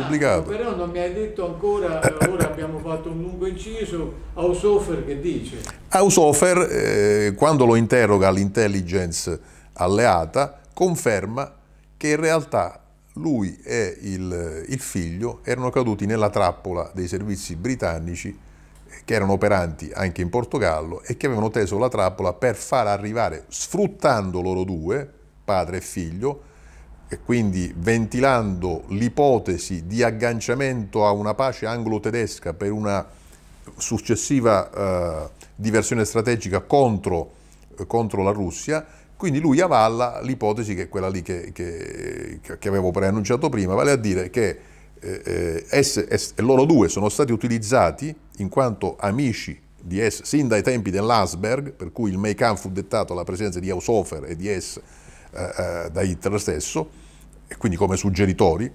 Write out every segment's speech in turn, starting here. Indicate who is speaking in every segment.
Speaker 1: pubblicato. No, però non mi hai detto ancora, eh, ora abbiamo fatto un lungo inciso, Haushofer che dice? Haushofer, eh, quando lo interroga l'intelligence alleata, conferma che in realtà lui e il, il figlio erano caduti nella trappola dei servizi britannici che erano operanti anche in Portogallo e che avevano teso la trappola per far arrivare, sfruttando loro due, padre e figlio, e quindi ventilando l'ipotesi di agganciamento a una pace anglo-tedesca per una successiva eh, diversione strategica contro, eh, contro, la Russia, quindi lui avalla l'ipotesi che è quella lì che, che, che, avevo preannunciato prima, vale a dire che eh, eh S, S, loro due sono stati utilizzati in quanto amici di S sin dai tempi dell'Asberg, per cui il Mein fu dettato alla presenza di Haushofer e di S eh, eh, da Hitler stesso, e quindi come suggeritori,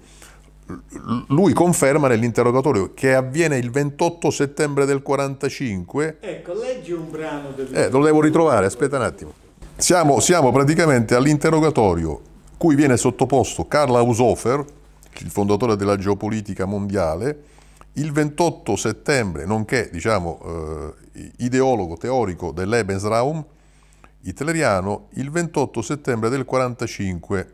Speaker 1: lui conferma nell'interrogatorio che avviene il 28 settembre del 45. Ecco, leggi un brano del... Eh, lo devo ritrovare, aspetta un attimo. Siamo, siamo praticamente all'interrogatorio cui viene sottoposto Karl Haushofer, il fondatore della geopolitica mondiale, il 28 settembre, nonché diciamo, eh, ideologo teorico dell'Ebensraum, italiano il 28 settembre del 1945.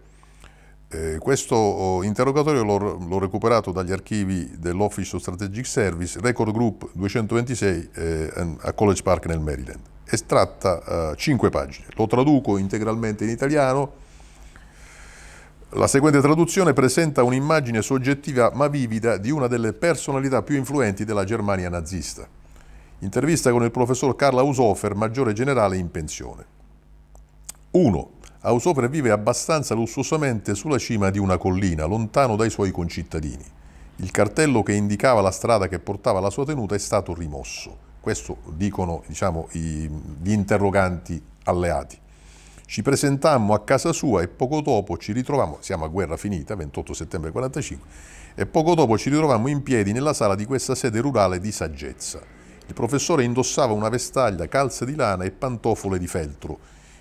Speaker 1: Eh, questo oh, interrogatorio l'ho, recuperato dagli archivi dell'Office of Strategic Service, Record Group 226 eh, a College Park nel Maryland. Estratta eh, 5 pagine. Lo traduco integralmente in italiano. La seguente traduzione presenta un'immagine soggettiva ma vivida di una delle personalità più influenti della Germania nazista. Intervista con il professor Karl Haushofer, maggiore generale in pensione. 1. Ausopra vive abbastanza lussuosamente sulla cima di una collina, lontano dai suoi concittadini. Il cartello che indicava la strada che portava la sua tenuta è stato rimosso. Questo dicono diciamo, i, gli interroganti alleati. Ci presentammo a casa sua e poco dopo ci ritrovammo, siamo a guerra finita, 28 settembre 1945, e poco dopo ci ritrovammo in piedi nella sala di questa sede rurale di saggezza. Il professore indossava una vestaglia, calze di lana e pantofole di feltro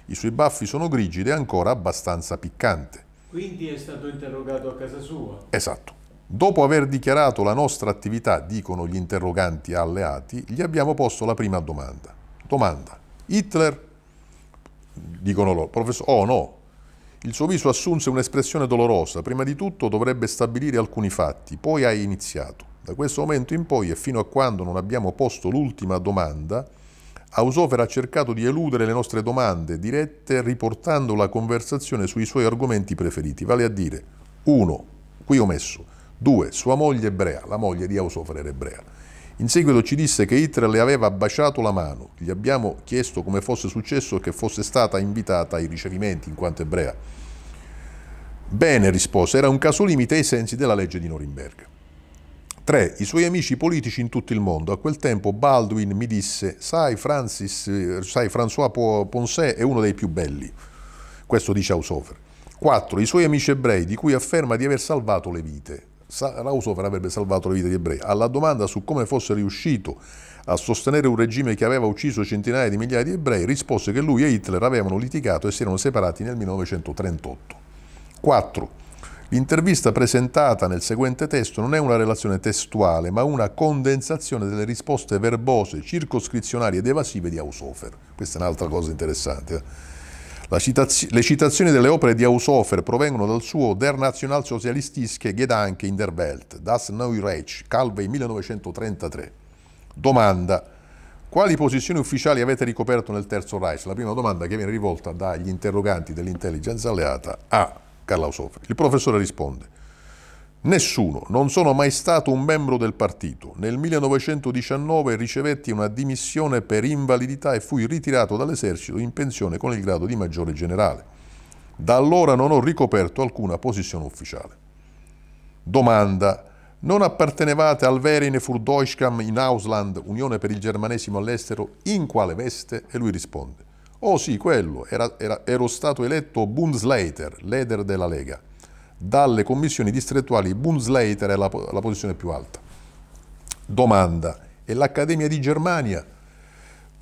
Speaker 1: i suoi baffi sono grigi ed è ancora abbastanza piccante. Quindi è stato interrogato a casa sua? Esatto. Dopo aver dichiarato la nostra attività, dicono gli interroganti alleati, gli abbiamo posto la prima domanda. Domanda. Hitler? Dicono loro. Professore, oh no. Il suo viso assunse un'espressione dolorosa. Prima di tutto dovrebbe stabilire alcuni fatti, poi ha iniziato. Da questo momento in poi e fino a quando non abbiamo posto l'ultima domanda, Ausofer ha cercato di eludere le nostre domande dirette riportando la conversazione sui suoi argomenti preferiti, vale a dire 1. Qui ho messo 2. Sua moglie ebrea, la moglie di Ausofer era ebrea. In seguito ci disse che Hitler le aveva baciato la mano, gli abbiamo chiesto come fosse successo che fosse stata invitata ai ricevimenti in quanto ebrea. Bene, rispose, era un caso limite ai sensi della legge di Norimberga. 3. I suoi amici politici in tutto il mondo. A quel tempo Baldwin mi disse, sai, Francis, eh, sai François Ponce è uno dei più belli. Questo dice Hausofer. 4. I suoi amici ebrei, di cui afferma di aver salvato le vite. Hausofer avrebbe salvato le vite di ebrei. Alla domanda su come fosse riuscito a sostenere un regime che aveva ucciso centinaia di migliaia di ebrei, rispose che lui e Hitler avevano litigato e si erano separati nel 1938. 4. L'intervista presentata nel seguente testo non è una relazione testuale, ma una condensazione delle risposte verbose, circoscrizionali ed evasive di Ausofer. Questa è un'altra cosa interessante. Eh. Citaz le citazioni delle opere di Ausofer provengono dal suo Der Nationalsozialistische Gedanke in der Welt, Das Neue Reich, Calvey 1933. Domanda. Quali posizioni ufficiali avete ricoperto nel Terzo Reich? La prima domanda che viene rivolta dagli interroganti dell'intelligence alleata a Carla Sofri. Il professore risponde, Nessuno, non sono mai stato un membro del partito. Nel 1919 ricevetti una dimissione per invalidità e fui ritirato dall'esercito in pensione con il grado di maggiore generale. Da allora non ho ricoperto alcuna posizione ufficiale. Domanda. Non appartenevate al Verine für Deutschland in Ausland, Unione per il Germanesimo all'estero, in quale veste? E lui risponde. Oh sì, quello, era, era, ero stato eletto Bundesleiter, leader della Lega. Dalle commissioni distrettuali Bundesleiter è la, la posizione più alta. Domanda, e l'Accademia di Germania?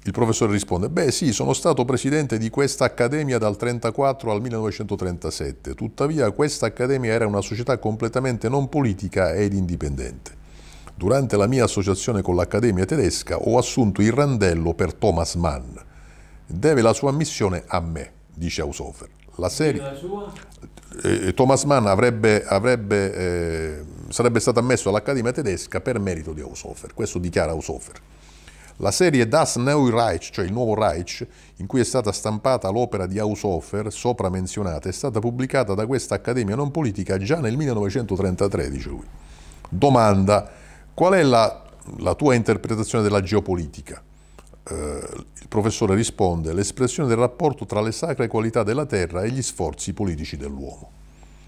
Speaker 1: Il professore risponde, beh sì, sono stato presidente di questa accademia dal 1934 al 1937, tuttavia questa accademia era una società completamente non politica ed indipendente. Durante la mia associazione con l'Accademia tedesca ho assunto il randello per Thomas Mann, Deve la sua ammissione a me, dice Haushofer. La serie... Eh, eh, Thomas Mann avrebbe, avrebbe, eh, sarebbe stato ammesso all'Accademia tedesca per merito di Haushofer, questo dichiara Haushofer. La serie Das Neue Reich, cioè il nuovo Reich, in cui è stata stampata l'opera di Haushofer, sopra menzionata, è stata pubblicata da questa Accademia non politica già nel 1933, dice lui. Domanda, qual è la, la tua interpretazione della geopolitica? Eh, il professore risponde l'espressione del rapporto tra le sacre qualità della terra e gli sforzi politici dell'uomo.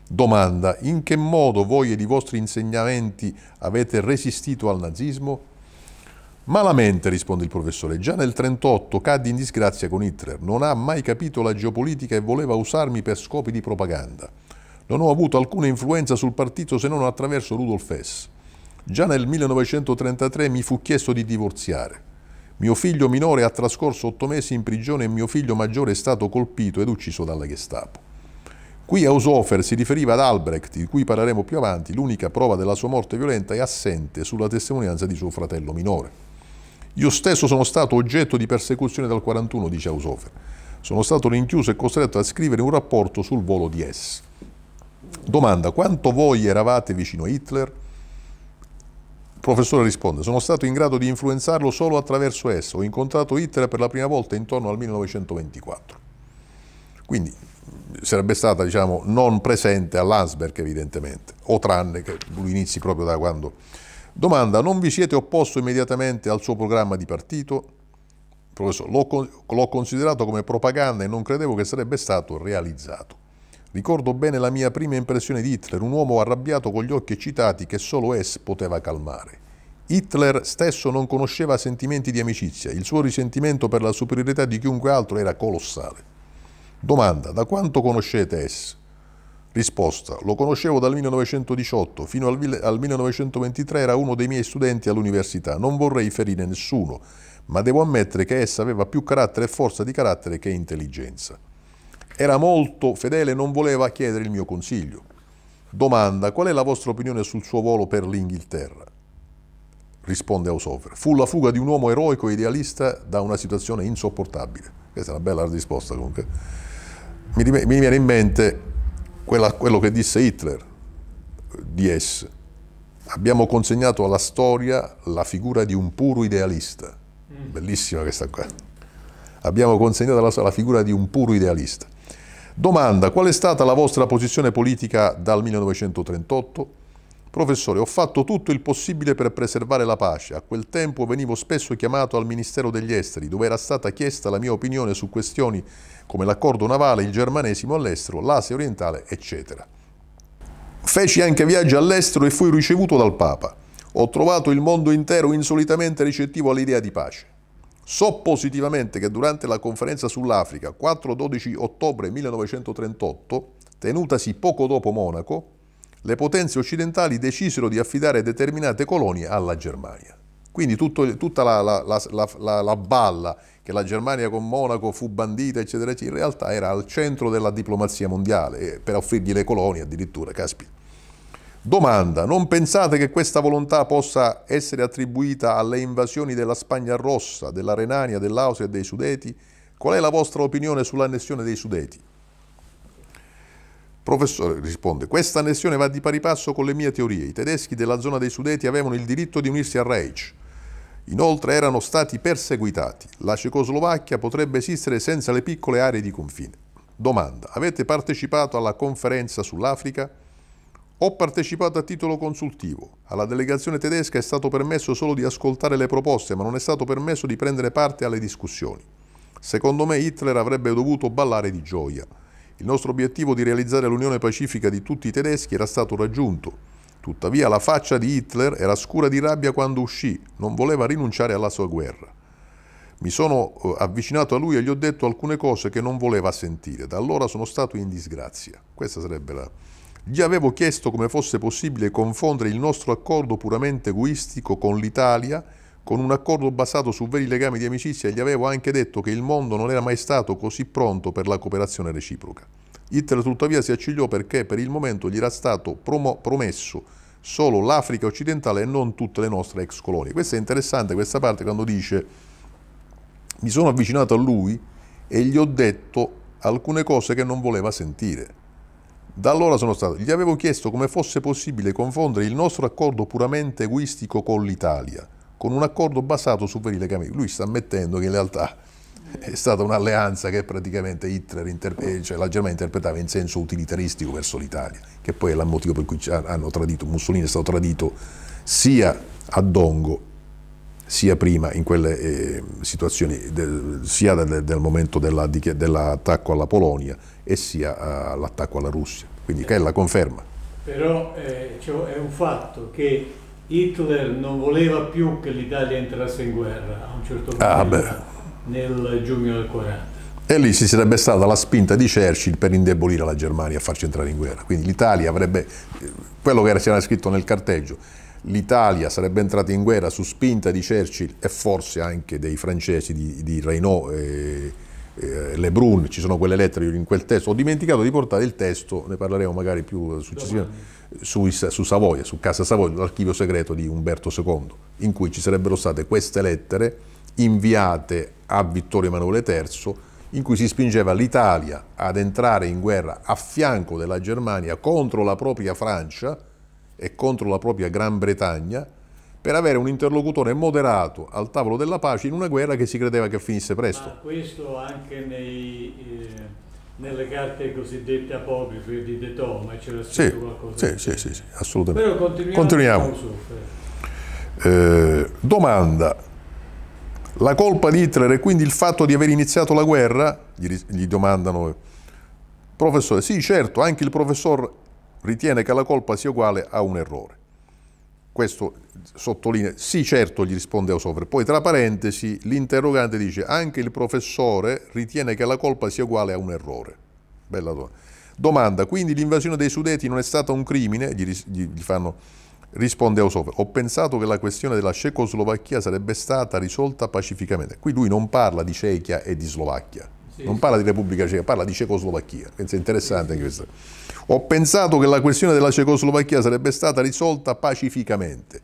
Speaker 1: Domanda in che modo voi ed i vostri insegnamenti avete resistito al nazismo? Malamente, risponde il professore, già nel 1938 cadde in disgrazia con Hitler, non ha mai capito la geopolitica e voleva usarmi per scopi di propaganda. Non ho avuto alcuna influenza sul partito se non attraverso Rudolf Hess. Già nel 1933 mi fu chiesto di divorziare. Mio figlio minore ha trascorso otto mesi in prigione e mio figlio maggiore è stato colpito ed ucciso dalla Gestapo. Qui Aushofer si riferiva ad Albrecht, di cui parleremo più avanti, l'unica prova della sua morte violenta è assente sulla testimonianza di suo fratello minore. Io stesso sono stato oggetto di persecuzione dal 41, dice Aushofer. Sono stato rinchiuso e costretto a scrivere un rapporto sul volo di S. Domanda, quanto voi eravate vicino a Hitler? professore risponde, sono stato in grado di influenzarlo solo attraverso esso, ho incontrato Hitler per la prima volta intorno al 1924. Quindi sarebbe stata diciamo, non presente all'Ansberg evidentemente, o tranne che lui inizi proprio da quando... Domanda, non vi siete opposto immediatamente al suo programma di partito? Professore, l'ho, l'ho considerato come propaganda e non credevo che sarebbe stato realizzato. Ricordo bene la mia prima impressione di Hitler, un uomo arrabbiato con gli occhi eccitati che solo Hess poteva calmare. Hitler stesso non conosceva sentimenti di amicizia, il suo risentimento per la superiorità di chiunque altro era colossale. Domanda, da quanto conoscete Hess? Risposta, lo conoscevo dal 1918, fino al, 1923 era uno dei miei studenti all'università, non vorrei ferire nessuno, ma devo ammettere che Hess aveva più carattere e forza di carattere che intelligenza. Era molto fedele e non voleva chiedere il mio consiglio. Domanda, qual è la vostra opinione sul suo volo per l'Inghilterra? Risponde Haushofer. Fu la fuga di un uomo eroico e idealista da una situazione insopportabile. Questa è una bella risposta comunque. Mi, mi viene in mente quella, quello che disse Hitler di S. Abbiamo consegnato alla storia la figura di un puro idealista. Mm. Bellissima questa qua. Abbiamo consegnato alla storia la figura di un puro idealista. Domanda, qual è stata la vostra posizione politica dal 1938? Professore, ho fatto tutto il possibile per preservare la pace. A quel tempo venivo spesso chiamato al Ministero degli Esteri, dove era stata chiesta la mia opinione su questioni come l'accordo navale, il germanesimo all'estero, l'Asia orientale, eccetera. Feci anche viaggi all'estero e fui ricevuto dal Papa. Ho trovato il mondo intero insolitamente ricettivo all'idea di pace. So positivamente che durante la conferenza sull'Africa 4-12 ottobre 1938, tenutasi poco dopo Monaco, le potenze occidentali decisero di affidare determinate colonie alla Germania. Quindi tutto, tutta la, la, la, la, balla che la Germania con Monaco fu bandita, eccetera, eccetera, in realtà era al centro della diplomazia mondiale, eh, per offrirgli le colonie addirittura, caspita. Domanda, non pensate che questa volontà possa essere attribuita alle invasioni della Spagna rossa, della Renania, dell'Austria e dei Sudeti? Qual è la vostra opinione sull'annessione dei Sudeti? Professore risponde, questa annessione va di pari passo con le mie teorie. I tedeschi della zona dei Sudeti avevano il diritto di unirsi al Reich. Inoltre erano stati perseguitati. La Cecoslovacchia potrebbe esistere senza le piccole aree di confine. Domanda, avete partecipato alla conferenza sull'Africa? Ho partecipato a titolo consultivo. Alla delegazione tedesca è stato permesso solo di ascoltare le proposte, ma non è stato permesso di prendere parte alle discussioni. Secondo me Hitler avrebbe dovuto ballare di gioia. Il nostro obiettivo di realizzare l'unione pacifica di tutti i tedeschi era stato raggiunto. Tuttavia la faccia di Hitler era scura di rabbia quando uscì, non voleva rinunciare alla sua guerra. Mi sono eh, avvicinato a lui e gli ho detto alcune cose che non voleva sentire. Da allora sono stato in disgrazia. Questa sarebbe la, gli avevo chiesto come fosse possibile confondere il nostro accordo puramente egoistico con l'Italia, con un accordo basato su veri legami di amicizia, e gli avevo anche detto che il mondo non era mai stato così pronto per la cooperazione reciproca. Hitler tuttavia si accigliò perché per il momento gli era stato promesso solo l'Africa occidentale e non tutte le nostre ex colonie. Questa è interessante questa parte quando dice mi sono avvicinato a lui e gli ho detto alcune cose che non voleva sentire. Da allora sono stato. Gli avevo chiesto come fosse possibile confondere il nostro accordo puramente egoistico con l'Italia, con un accordo basato su verile camini. Lui sta ammettendo che in realtà è stata un'alleanza che praticamente Hitler interpre- eh, cioè la Germania interpretava in senso utilitaristico verso l'Italia, che poi è il motivo per cui hanno tradito, Mussolini è stato tradito sia a Dongo sia prima in quelle eh, situazioni, del, sia del, del momento dell'attacco alla Polonia e sia uh, l'attacco alla Russia. Quindi che è la conferma. Però eh, cioè, è un fatto che Hitler non voleva più che l'Italia entrasse in guerra a un certo ah, punto ah, nel giugno del 40. E lì si sarebbe stata la spinta di Churchill per indebolire la Germania e farci entrare in guerra. Quindi l'Italia avrebbe, eh, quello che era, era scritto nel carteggio, l'Italia sarebbe entrata in guerra su spinta di Churchill e forse anche dei francesi di, di Reynaud e, e Lebrun, ci sono quelle lettere in quel testo, ho dimenticato di portare il testo, ne parleremo magari più successivamente, su, su Savoia, su Casa Savoia, l'archivio segreto di Umberto II, in cui ci sarebbero state queste lettere inviate a Vittorio Emanuele III, in cui si spingeva l'Italia ad entrare in guerra a fianco della Germania contro la propria Francia, e contro la propria Gran Bretagna per avere un interlocutore moderato al tavolo della pace in una guerra che si credeva che finisse presto. Ma questo anche nei, eh, nelle carte cosiddette apocrife di De Toma c'era scritto qualcosa? Sì, sì, sì, sì, assolutamente. Però continuiamo. continuiamo. Eh, domanda. La colpa di Hitler è quindi il fatto di aver iniziato la guerra? Gli, gli domandano. Eh, professore, sì, certo, anche il professor ritiene che la colpa sia uguale a un errore. Questo sottolinea, sì certo gli risponde Osover, poi tra parentesi l'interrogante dice anche il professore ritiene che la colpa sia uguale a un errore. Bella domanda. Domanda, quindi l'invasione dei sudeti non è stata un crimine? Gli, gli, gli fanno, risponde Osover, ho pensato che la questione della Cecoslovacchia sarebbe stata risolta pacificamente. Qui lui non parla di Cechia e di Slovacchia, sì. Non parla di Repubblica Ceca, parla di Cecoslovacchia. Penso interessante anche questo. Ho pensato che la questione della Cecoslovacchia sarebbe stata risolta pacificamente.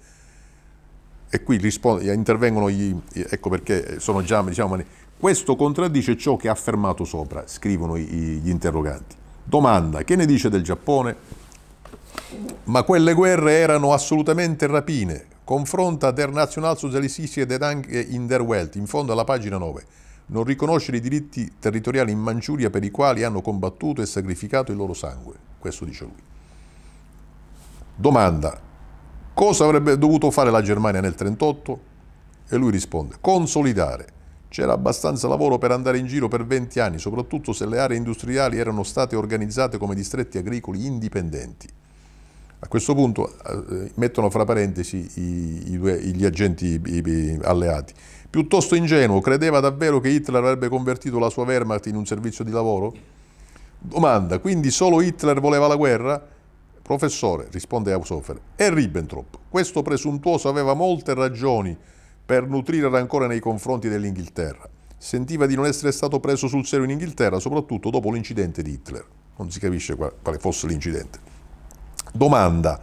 Speaker 1: E qui intervengono gli... Ecco perché sono già, diciamo, questo contraddice ciò che ha affermato sopra, scrivono gli interroganti. Domanda, che ne dice del Giappone? Ma quelle guerre erano assolutamente rapine. Confronta der Nationalsozialistische Gedanke in der Welt, in fondo alla pagina 9 non riconoscere i diritti territoriali in Manciuria per i quali hanno combattuto e sacrificato il loro sangue. Questo dice lui. Domanda, cosa avrebbe dovuto fare la Germania nel 1938? E lui risponde, consolidare. C'era abbastanza lavoro per andare in giro per 20 anni, soprattutto se le aree industriali erano state organizzate come distretti agricoli indipendenti. A questo punto eh, mettono fra parentesi i, i due, gli agenti i, alleati. Piuttosto ingenuo, credeva davvero che Hitler avrebbe convertito la sua Wehrmacht in un servizio di lavoro? Domanda, quindi solo Hitler voleva la guerra? Professore, risponde Haushofer, e Ribbentrop. Questo presuntuoso aveva molte ragioni per nutrire rancore nei confronti dell'Inghilterra. Sentiva di non essere stato preso sul serio in Inghilterra, soprattutto dopo l'incidente di Hitler. Non si capisce quale fosse l'incidente. Domanda,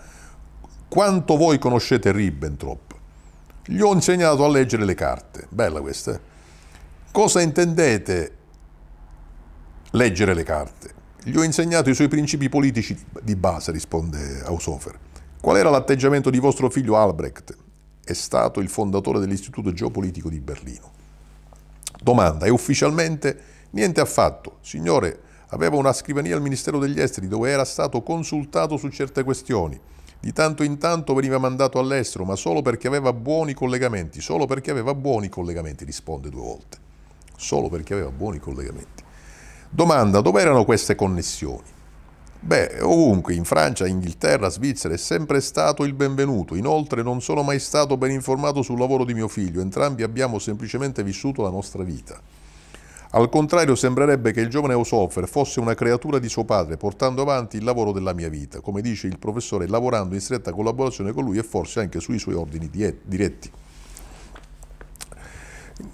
Speaker 1: quanto voi conoscete Ribbentrop? Gli ho insegnato a leggere le carte. Bella questa. Eh. Cosa intendete leggere le carte? Gli ho insegnato i suoi principi politici di base, risponde Haushofer. Qual era l'atteggiamento di vostro figlio Albrecht? È stato il fondatore dell'Istituto Geopolitico di Berlino. Domanda, e ufficialmente niente affatto. Signore, aveva una scrivania al Ministero degli Esteri dove era stato consultato su certe questioni. Di tanto in tanto veniva mandato all'estero, ma solo perché aveva buoni collegamenti, solo perché aveva buoni collegamenti, risponde due volte. Solo perché aveva buoni collegamenti. Domanda, dove erano queste connessioni? Beh, ovunque, in Francia, Inghilterra, Svizzera, è sempre stato il benvenuto. Inoltre non sono mai stato ben informato sul lavoro di mio figlio, entrambi abbiamo semplicemente vissuto la nostra vita. Al contrario sembrerebbe che il giovane Osofer fosse una creatura di suo padre, portando avanti il lavoro della mia vita, come dice il professore, lavorando in stretta collaborazione con lui e forse anche sui suoi ordini diretti.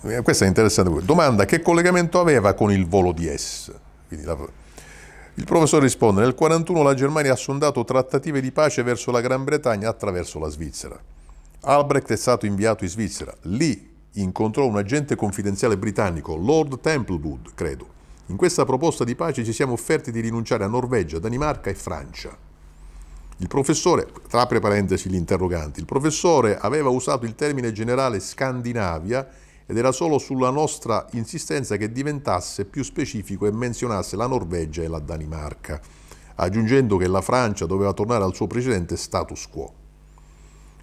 Speaker 1: Eh, questa è interessante. Domanda, che collegamento aveva con il volo di S? La... Il professore risponde, nel 1941 la Germania ha sondato trattative di pace verso la Gran Bretagna attraverso la Svizzera. Albrecht è stato inviato in Svizzera. Lì incontrò un agente confidenziale britannico, Lord Templewood, credo. In questa proposta di pace ci siamo offerti di rinunciare a Norvegia, Danimarca e Francia. Il professore, tra parentesi gli interroganti, il professore aveva usato il termine generale Scandinavia ed era solo sulla nostra insistenza che diventasse più specifico e menzionasse la Norvegia e la Danimarca, aggiungendo che la Francia doveva tornare al suo precedente status quo.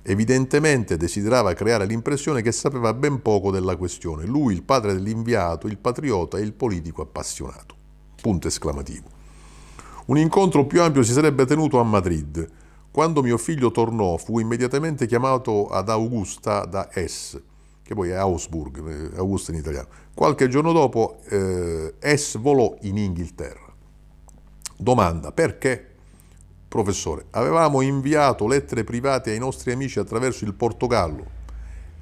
Speaker 1: Evidentemente desiderava creare l'impressione che sapeva ben poco della questione, lui il padre dell'inviato, il patriota e il politico appassionato. Punto esclamativo. Un incontro più ampio si sarebbe tenuto a Madrid. Quando mio figlio tornò fu immediatamente chiamato ad Augusta da S, che poi è Augsburg, eh, Augusta in italiano. Qualche giorno dopo eh, S volò in Inghilterra. Domanda, perché? Professore, avevamo inviato lettere private ai nostri amici attraverso il Portogallo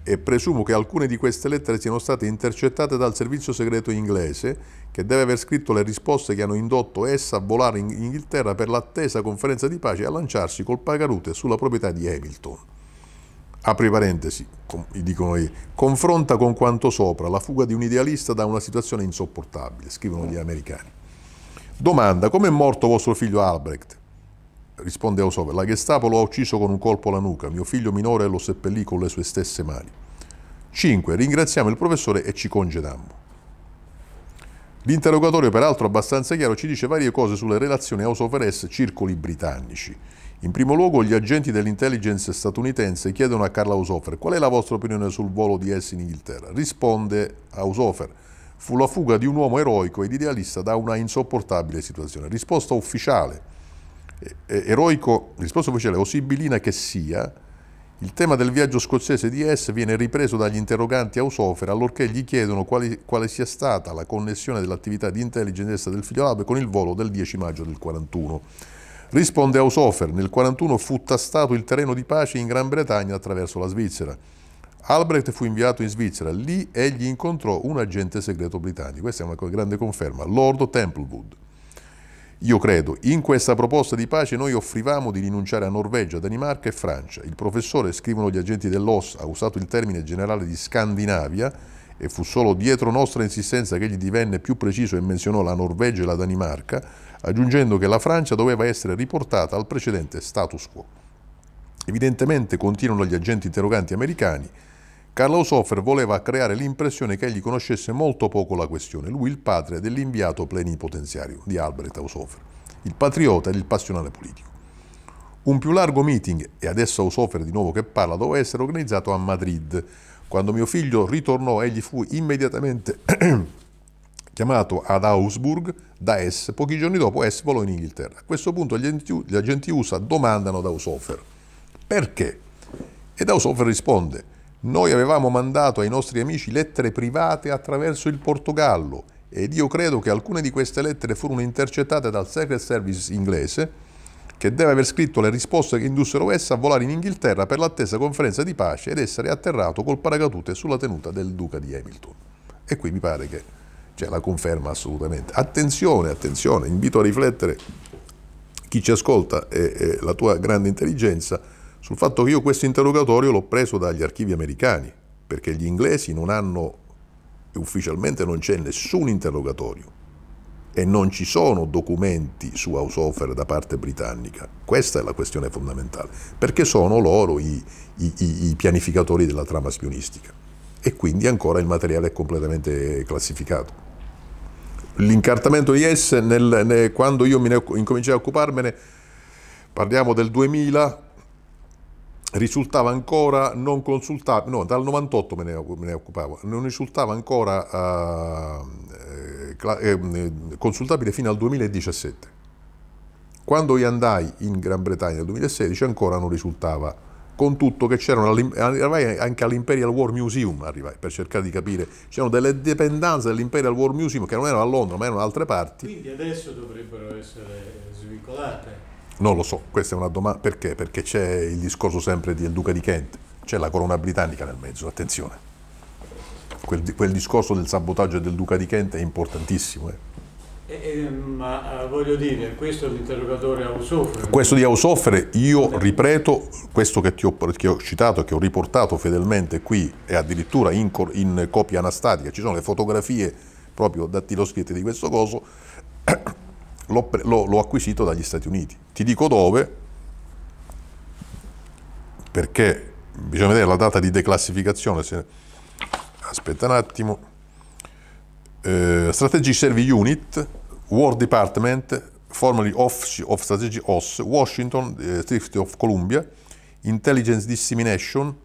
Speaker 1: e presumo che alcune di queste lettere siano state intercettate dal servizio segreto inglese, che deve aver scritto le risposte che hanno indotto essa a volare in Inghilterra per l'attesa conferenza di pace e a lanciarsi col pagarute sulla proprietà di Hamilton. Apri parentesi, com- dicono i, confronta con quanto sopra la fuga di un idealista da una situazione insopportabile, scrivono gli americani. Domanda, come è morto vostro figlio Albrecht? risponde Ausover, la Gestapo lo ha ucciso con un colpo alla nuca, mio figlio minore lo seppellì con le sue stesse mani. 5. Ringraziamo il professore e ci congedammo. L'interrogatorio, peraltro abbastanza chiaro, ci dice varie cose sulle relazioni Ausover-S circoli britannici. In primo luogo, gli agenti dell'intelligence statunitense chiedono a Carla Ausofer qual è la vostra opinione sul volo di S in Inghilterra. Risponde Ausofer, fu la fuga di un uomo eroico ed idealista da una insopportabile situazione. Risposta ufficiale eh, eh, eroico risposto ufficiale o sibillina che sia, il tema del viaggio scozzese di S viene ripreso dagli interroganti a Ausofera allorché gli chiedono quali, quale sia stata la connessione dell'attività di intelligence del figlio Lab con il volo del 10 maggio del 41. Risponde a Usofer, nel 41 fu tastato il terreno di pace in Gran Bretagna attraverso la Svizzera. Albrecht fu inviato in Svizzera, lì egli incontrò un agente segreto britannico, questa è una grande conferma, Lord Templewood. Io credo, in questa proposta di pace noi offrivamo di rinunciare a Norvegia, Danimarca e Francia. Il professore, scrivono gli agenti dell'OS, ha usato il termine generale di Scandinavia e fu solo dietro nostra insistenza che egli divenne più preciso e menzionò la Norvegia e la Danimarca, aggiungendo che la Francia doveva essere riportata al precedente status quo. Evidentemente continuano gli agenti interroganti americani Carlo Sofer voleva creare l'impressione che egli conoscesse molto poco la questione, lui il padre dell'inviato plenipotenziario di Albert Ausofer, il patriota e il passionale politico. Un più largo meeting, e adesso Ausofer di nuovo che parla, doveva essere organizzato a Madrid. Quando mio figlio ritornò, egli fu immediatamente chiamato ad Augsburg da Hess. Pochi giorni dopo Hess volò in Inghilterra. A questo punto gli agenti USA domandano ad Ausofer perché? E Ausofer risponde noi avevamo mandato ai nostri amici lettere private attraverso il Portogallo ed io credo che alcune di queste lettere furono intercettate dal Secret Service inglese che deve aver scritto le risposte che indussero essa a volare in Inghilterra per l'attesa conferenza di pace ed essere atterrato col paracadute sulla tenuta del duca di Hamilton. E qui mi pare che c'è la conferma assolutamente. Attenzione, attenzione, invito a riflettere chi ci ascolta e, e la tua grande intelligenza sul fatto che io questo interrogatorio l'ho preso dagli archivi americani, perché gli inglesi non hanno, ufficialmente non c'è nessun interrogatorio e non ci sono documenti su House Haushofer da parte britannica. Questa è la questione fondamentale, perché sono loro i, i, i pianificatori della trama spionistica e quindi ancora il materiale è completamente classificato. L'incartamento di IS, nel, nel, quando io mi ne, incominciai a occuparmene, parliamo del 2000, risultava ancora non consultabile, no, dal 98 me ne, me ne occupavo, non risultava ancora eh, eh, consultabile fino al 2017. Quando io andai in Gran Bretagna nel 2016 ancora non risultava, con tutto che c'erano, arrivai anche all'Imperial War Museum, arrivai per cercare di capire, c'erano delle dipendenze dell'Imperial War Museum che non erano a Londra ma erano da altre parti. Quindi adesso dovrebbero essere svincolate? Non lo so, questa è una domanda. Perché? Perché c'è il discorso sempre del duca di Kent, c'è la corona britannica nel mezzo, attenzione. Quel, quel, discorso del sabotaggio del duca di Kent è importantissimo. Eh. Eh, eh, ma voglio dire, questo l'interrogatore ha soffre. Questo di soffre, io ripeto, questo che, ho, che ho citato, che ho riportato fedelmente qui e addirittura in, in copia anastatica, ci sono le fotografie proprio da dattiloscritte di questo coso, l'ho, acquisito dagli Stati Uniti. Ti dico dove, perché bisogna vedere la data di declassificazione. Se... Aspetta un attimo. Eh, Strategy Service Unit, War Department, formerly Office of Strategy OS, Washington, eh, District of Columbia, Intelligence Dissemination,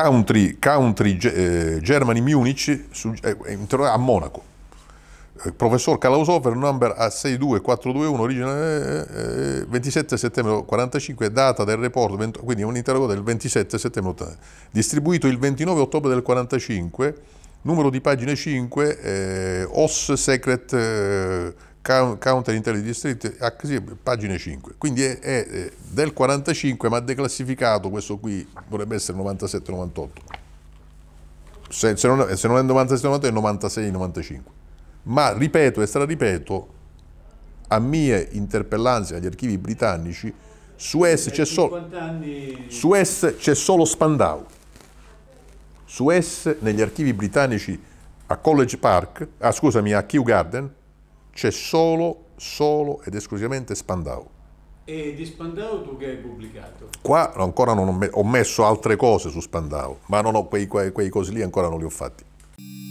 Speaker 1: Country, country eh, Germany Munich su, eh, a Monaco. Eh, professor Kalausoffer, number A62421, origine 27 eh, eh, settembre 45, data del report, 20, quindi un interrogo del 27 settembre 80, distribuito il 29 ottobre del 45, numero di pagine 5, OS Secret Counter Intelligence District pagina 5. Quindi è, è del 45 ma declassificato, questo qui dovrebbe essere 97-98. Se, se, non, se non è 97-98 è 96-95. Ma ripeto e straripeto, a mie interpellanze agli archivi britannici, su S c'è solo, anni... solo Spandau. Su S negli archivi britannici a College Park, ah, scusami, a Kew Garden, c'è solo, solo ed esclusivamente Spandau. E di Spandau tu che hai pubblicato? Qua ancora non ho, me ho messo altre cose su Spandau, ma non ho quei, quei, quei cosi lì ancora non li ho fatti.